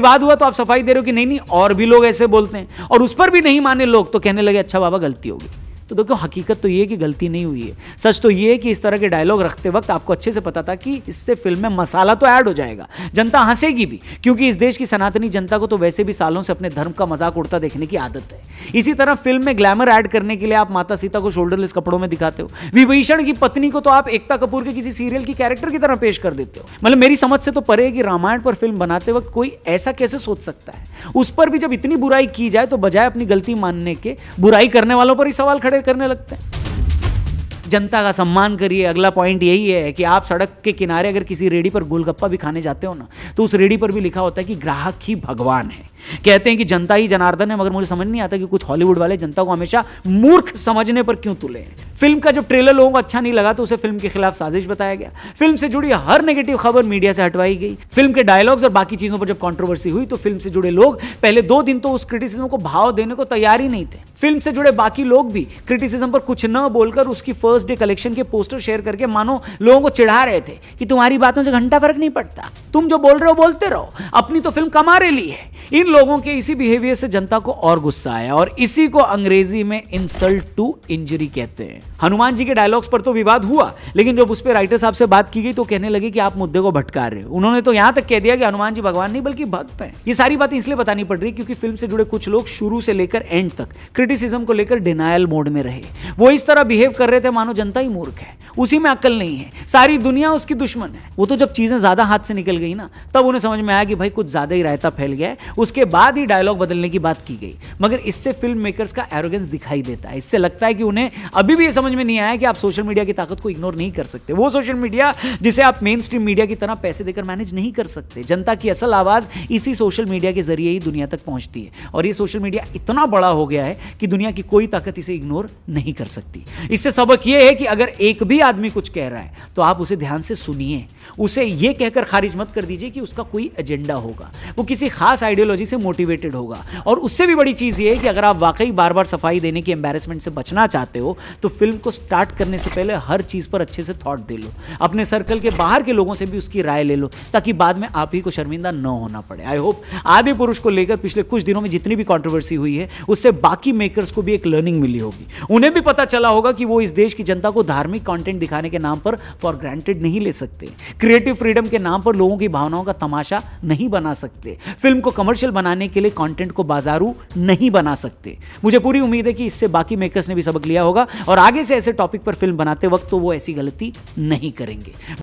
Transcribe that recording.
विवाद हुआ तो आप सफाई दे रहे हो कि नहीं नहीं और भी लोग ऐसे बोलते हैं और उस पर भी नहीं माने लोग तो कहने लगे अच्छा बाबा गलती होगी तो देखो हकीकत तो ये है कि गलती नहीं हुई है सच तो ये है कि इस तरह के डायलॉग रखते वक्त आपको अच्छे से पता था कि इससे फिल्म में मसाला तो ऐड हो जाएगा जनता हंसेगी भी क्योंकि इस देश की सनातनी जनता को तो वैसे भी सालों से अपने धर्म का मजाक उड़ता देखने की आदत है इसी तरह फिल्म में ग्लैमर ऐड करने के लिए आप माता सीता को शोल्डरलेस कपड़ों में दिखाते हो विभीषण की पत्नी को तो आप एकता कपूर के किसी सीरियल की कैरेक्टर की तरह पेश कर देते हो मतलब मेरी समझ से तो परे है कि रामायण पर फिल्म बनाते वक्त कोई ऐसा कैसे सोच सकता है उस पर भी जब इतनी बुराई की जाए तो बजाय अपनी गलती मानने के बुराई करने वालों पर ही सवाल खड़े कार्य करने लगते हैं जनता का सम्मान करिए अगला पॉइंट यही है कि आप सड़क के किनारे अगर किसी रेडी पर गोलगप्पा भी खाने जाते हो ना तो उस रेडी पर भी लिखा होता है कि ग्राहक ही भगवान है कहते हैं कि जनता ही जनार्दन है मगर मुझे समझ नहीं आता कि कुछ हॉलीवुड वाले जनता को हमेशा मूर्ख समझने पर क्यों तुले हैं फिल्म का जब ट्रेलर लोगों को अच्छा नहीं लगा तो उसे फिल्म के खिलाफ साजिश बताया गया फिल्म से जुड़ी हर नेगेटिव खबर मीडिया से हटवाई गई फिल्म के डायलॉग्स और बाकी चीजों पर जब कॉन्ट्रोवर्सी हुई तो फिल्म से जुड़े लोग पहले दो दिन तो उस क्रिटिसिज्म को भाव देने को तैयार ही नहीं थे फिल्म से जुड़े बाकी लोग भी क्रिटिसिज्म पर कुछ न बोलकर उसकी फर्स्ट डे कलेक्शन के पोस्टर शेयर करके मानो लोगों को चिढ़ा रहे थे कि तुम्हारी बातों से घंटा फर्क नहीं पड़ता तुम जो बोल रहे हो बोलते रहो अपनी तो फिल्म कमारे ली है इन लोगों के इसी बिहेवियर से जनता को और गुस्सा आया और इसी को अंग्रेजी में इंसल्ट टू इंजरी कहते हैं हनुमान जी के डायलॉग्स पर तो विवाद हुआ लेकिन जब उस पर राइटर साहब से बात की गई तो कहने लगे कि आप मुद्दे को भटका रहे हो उन्होंने तो यहां तक कह दिया कि हनुमान जी भगवान नहीं बल्कि भक्त हैं ये सारी बातें इसलिए बतानी पड़ रही क्योंकि फिल्म से जुड़े कुछ लोग शुरू से लेकर एंड तक क्रिटिसिज्म को लेकर डिनायल मोड में रहे वो इस तरह बिहेव कर रहे थे मानो जनता ही मूर्ख है उसी में अक्ल नहीं है सारी दुनिया उसकी दुश्मन है वो तो जब चीजें ज्यादा हाथ से निकल गई ना तब उन्हें समझ में आया कि भाई कुछ ज्यादा ही रायता फैल गया है उसके बाद ही डायलॉग बदलने की बात की गई मगर इससे फिल्म मेकर्स का एरोगेंस दिखाई देता है इससे लगता है कि उन्हें अभी भी समझ समझ में नहीं आया कि आप सोशल मीडिया की ताकत को इग्नोर नहीं कर सकते वो सोशल मीडिया जिसे आप मेन स्ट्रीम मीडिया की तरह पैसे देकर मैनेज नहीं कर सकते जनता की असल आवाज़ इसी सोशल मीडिया के जरिए ही दुनिया तक पहुंचती है और ये सोशल मीडिया इतना बड़ा हो गया है कि दुनिया की कोई ताकत इसे इग्नोर नहीं कर सकती इससे सबक यह है कि अगर एक भी आदमी कुछ कह रहा है तो आप उसे ध्यान से सुनिए उसे ये कहकर खारिज मत कर दीजिए कि उसका कोई एजेंडा होगा वो किसी खास आइडियोलॉजी से मोटिवेटेड होगा और उससे भी बड़ी चीज़ ये है कि अगर आप वाकई बार बार सफाई देने की एम्बेरसमेंट से बचना चाहते हो तो फिल्म को स्टार्ट करने से पहले हर चीज़ पर अच्छे से थॉट दे लो अपने सर्कल के बाहर के लोगों से भी उसकी राय ले लो ताकि बाद में आप ही को शर्मिंदा न होना पड़े आई होप आदि पुरुष को लेकर पिछले कुछ दिनों में जितनी भी कॉन्ट्रोवर्सी हुई है उससे बाकी मेकर्स को भी एक लर्निंग मिली होगी उन्हें भी पता चला होगा कि वो इस देश की जनता को धार्मिक कॉन्टेंट दिखाने के नाम पर फॉर ग्रांटेड नहीं ले सकते क्रिएटिव फ्रीडम के नाम पर लोगों की भावनाओं का तमाशा नहीं बना सकते फिल्म को कमर्शियल बनाने के लिए कॉन्टेंट को बाजारू नहीं बना सकते मुझे पूरी उम्मीद है कि इससे बाकी मेकर्स ने भी सबक लिया होगा और आगे ऐसे ऐसे टॉपिक पर फिल्म बनाते वक्त तो वो ऐसी गलती नहीं करेंगे